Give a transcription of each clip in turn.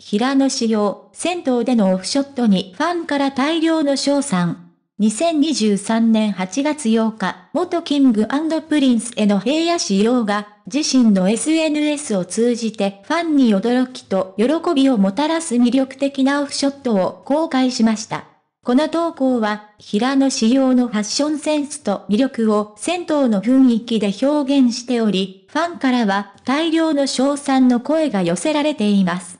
平野紫耀、銭湯でのオフショットにファンから大量の賞賛。2023年8月8日、元キングプリンスへの平野紫耀が、自身の SNS を通じてファンに驚きと喜びをもたらす魅力的なオフショットを公開しました。この投稿は、平野仕様のファッションセンスと魅力を銭湯の雰囲気で表現しており、ファンからは大量の賞賛の声が寄せられています。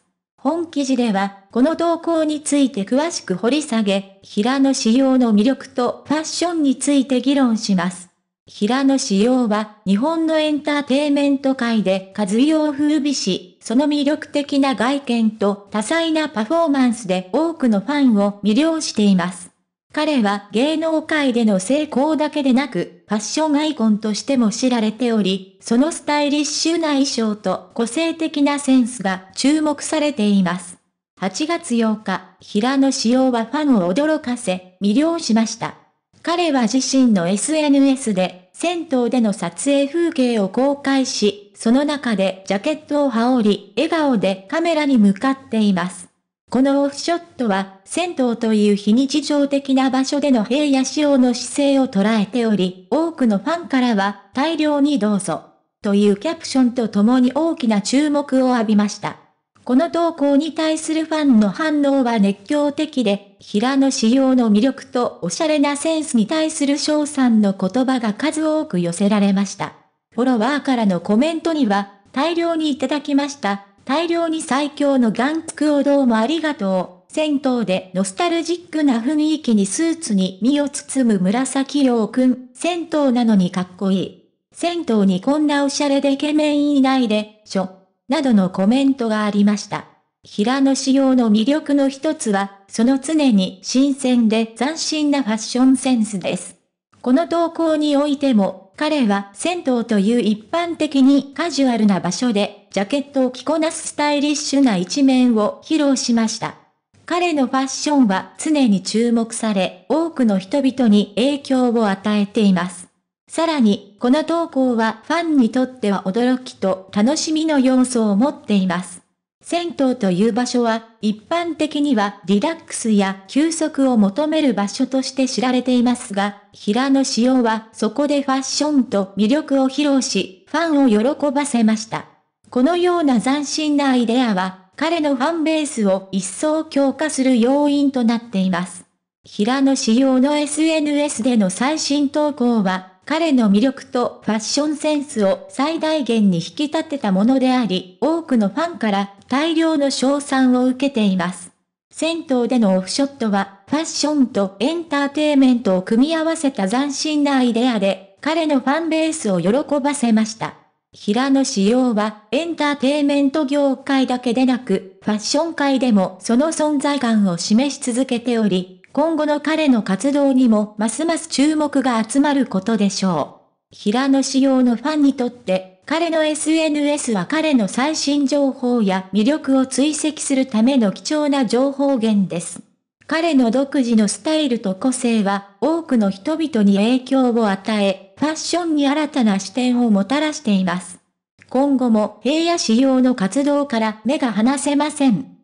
本記事では、この投稿について詳しく掘り下げ、平野仕様の魅力とファッションについて議論します。平野仕様は、日本のエンターテイメント界で数用風靡し、その魅力的な外見と多彩なパフォーマンスで多くのファンを魅了しています。彼は芸能界での成功だけでなく、ファッションアイコンとしても知られており、そのスタイリッシュな衣装と個性的なセンスが注目されています。8月8日、平野紫耀はファンを驚かせ、魅了しました。彼は自身の SNS で、銭湯での撮影風景を公開し、その中でジャケットを羽織り、笑顔でカメラに向かっています。このオフショットは、銭湯という非日常的な場所での平野仕様の姿勢を捉えており、多くのファンからは、大量にどうぞ、というキャプションと共に大きな注目を浴びました。この投稿に対するファンの反応は熱狂的で、平野仕様の魅力とおしゃれなセンスに対する賞賛の言葉が数多く寄せられました。フォロワーからのコメントには、大量にいただきました。大量に最強のガンツクをどうもありがとう。銭湯でノスタルジックな雰囲気にスーツに身を包む紫陽くん。銭湯なのにかっこいい。銭湯にこんなおしゃれでイケメンいないで、しょ。などのコメントがありました。平野仕様の魅力の一つは、その常に新鮮で斬新なファッションセンスです。この投稿においても、彼は銭湯という一般的にカジュアルな場所で、ジャケットを着こなすスタイリッシュな一面を披露しました。彼のファッションは常に注目され、多くの人々に影響を与えています。さらに、この投稿はファンにとっては驚きと楽しみの要素を持っています。銭湯という場所は、一般的にはリラックスや休息を求める場所として知られていますが、平野紫耀はそこでファッションと魅力を披露し、ファンを喜ばせました。このような斬新なアイデアは、彼のファンベースを一層強化する要因となっています。平野紫耀の SNS での最新投稿は、彼の魅力とファッションセンスを最大限に引き立てたものであり、多くのファンから大量の賞賛を受けています。銭湯でのオフショットは、ファッションとエンターテイメントを組み合わせた斬新なアイデアで、彼のファンベースを喜ばせました。平野紫耀は、エンターテイメント業界だけでなく、ファッション界でもその存在感を示し続けており、今後の彼の活動にもますます注目が集まることでしょう。平野仕様のファンにとって、彼の SNS は彼の最新情報や魅力を追跡するための貴重な情報源です。彼の独自のスタイルと個性は多くの人々に影響を与え、ファッションに新たな視点をもたらしています。今後も平野仕様の活動から目が離せません。